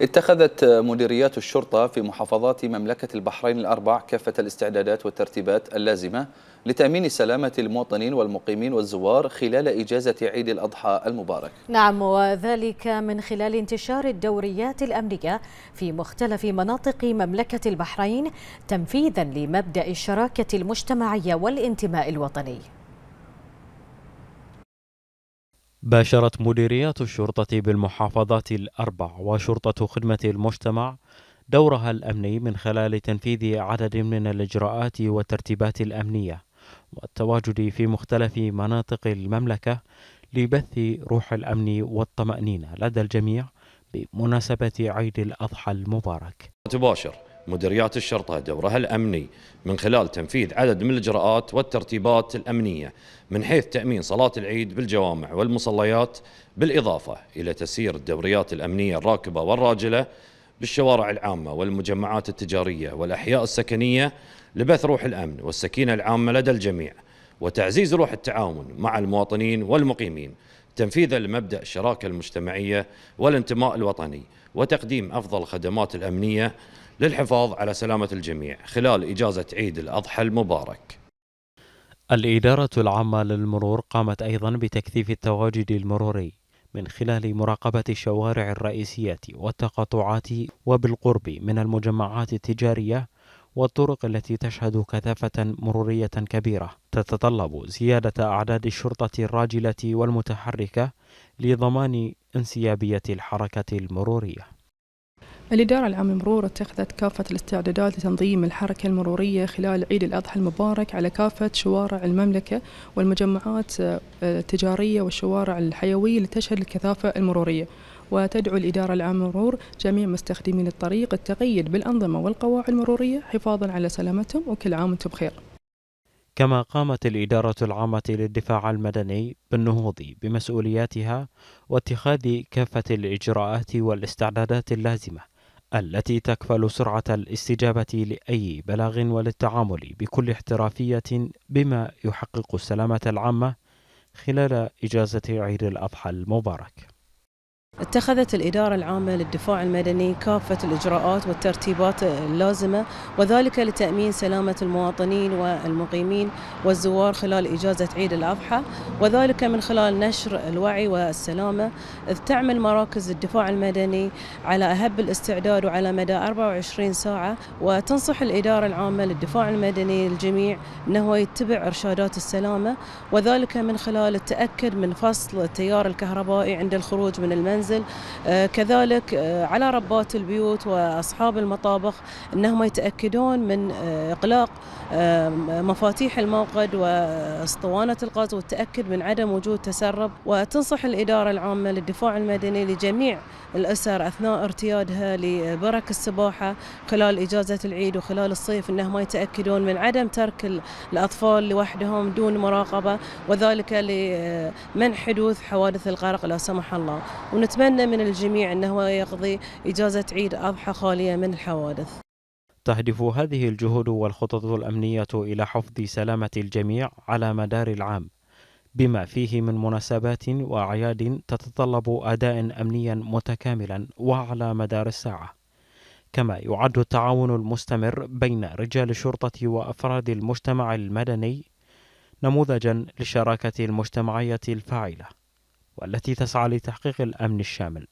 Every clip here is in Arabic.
اتخذت مديريات الشرطة في محافظات مملكة البحرين الأربع كافة الاستعدادات والترتيبات اللازمة لتأمين سلامة المواطنين والمقيمين والزوار خلال إجازة عيد الأضحى المبارك نعم وذلك من خلال انتشار الدوريات الأمنية في مختلف مناطق مملكة البحرين تنفيذا لمبدأ الشراكة المجتمعية والانتماء الوطني باشرت مديريات الشرطة بالمحافظات الأربع وشرطة خدمة المجتمع دورها الأمني من خلال تنفيذ عدد من الإجراءات والترتيبات الأمنية والتواجد في مختلف مناطق المملكة لبث روح الأمن والطمأنينة لدى الجميع بمناسبة عيد الأضحى المبارك. تباشر مديريات الشرطة دورها الأمني من خلال تنفيذ عدد من الإجراءات والترتيبات الأمنية من حيث تأمين صلاة العيد بالجوامع والمصليات بالإضافة إلى تسيير الدوريات الأمنية الراكبة والراجلة بالشوارع العامة والمجمعات التجارية والأحياء السكنية لبث روح الأمن والسكينة العامة لدى الجميع وتعزيز روح التعاون مع المواطنين والمقيمين تنفيذا لمبدا الشراكه المجتمعيه والانتماء الوطني وتقديم افضل الخدمات الامنيه للحفاظ على سلامه الجميع خلال اجازه عيد الاضحى المبارك. الاداره العامه للمرور قامت ايضا بتكثيف التواجد المروري من خلال مراقبه الشوارع الرئيسيه والتقاطعات وبالقرب من المجمعات التجاريه والطرق التي تشهد كثافة مرورية كبيرة تتطلب زيادة أعداد الشرطة الراجلة والمتحركة لضمان انسيابية الحركة المرورية الإدارة العام للمرور اتخذت كافة الاستعدادات لتنظيم الحركة المرورية خلال عيد الأضحى المبارك على كافة شوارع المملكة والمجمعات آه، التجارية والشوارع الحيوية لتشهد الكثافة المرورية وتدعو الإدارة العامة للمرور جميع مستخدمين الطريق التقيد بالأنظمة والقواعد المرورية حفاظا على سلامتهم وكل عام وانتم بخير كما قامت الإدارة العامة للدفاع المدني بالنهوض بمسؤولياتها واتخاذ كافة الإجراءات والاستعدادات اللازمة التي تكفل سرعة الاستجابة لأي بلاغ وللتعامل بكل احترافية بما يحقق السلامة العامة خلال إجازة عيد الأضحى المبارك اتخذت الإدارة العامة للدفاع المدني كافة الإجراءات والترتيبات اللازمة وذلك لتأمين سلامة المواطنين والمقيمين والزوار خلال إجازة عيد الأضحى وذلك من خلال نشر الوعي والسلامة إذ تعمل مراكز الدفاع المدني على أهب الاستعداد وعلى مدى 24 ساعة وتنصح الإدارة العامة للدفاع المدني الجميع أنه يتبع إرشادات السلامة وذلك من خلال التأكد من فصل التيار الكهربائي عند الخروج من المنزل المنازل آه، كذلك آه، على ربات البيوت وأصحاب المطابخ أنهم يتأكدون من آه، إقلاق مفاتيح الموقد واسطوانة القاز والتأكد من عدم وجود تسرب وتنصح الإدارة العامة للدفاع المدني لجميع الأسر أثناء ارتيادها لبرك السباحة خلال إجازة العيد وخلال الصيف أنهم يتأكدون من عدم ترك الأطفال لوحدهم دون مراقبة وذلك لمنع حدوث حوادث الغرق لا سمح الله وأتمنى من الجميع أنه يقضي إجازة عيد أضحى خالية من الحوادث تهدف هذه الجهود والخطط الأمنية إلى حفظ سلامة الجميع على مدار العام بما فيه من مناسبات وأعياد تتطلب أداء أمنيا متكاملا وعلى مدار الساعة كما يعد التعاون المستمر بين رجال الشرطة وأفراد المجتمع المدني نموذجا للشراكة المجتمعية الفاعلة والتي تسعى لتحقيق الأمن الشامل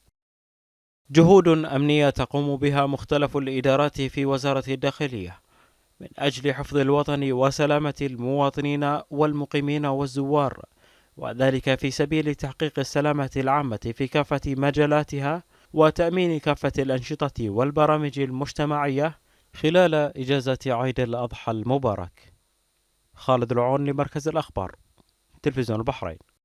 جهود أمنية تقوم بها مختلف الإدارات في وزارة الداخلية من أجل حفظ الوطن وسلامة المواطنين والمقيمين والزوار وذلك في سبيل تحقيق السلامة العامة في كافة مجالاتها وتأمين كافة الأنشطة والبرامج المجتمعية خلال إجازة عيد الأضحى المبارك خالد العون لمركز الأخبار تلفزيون البحرين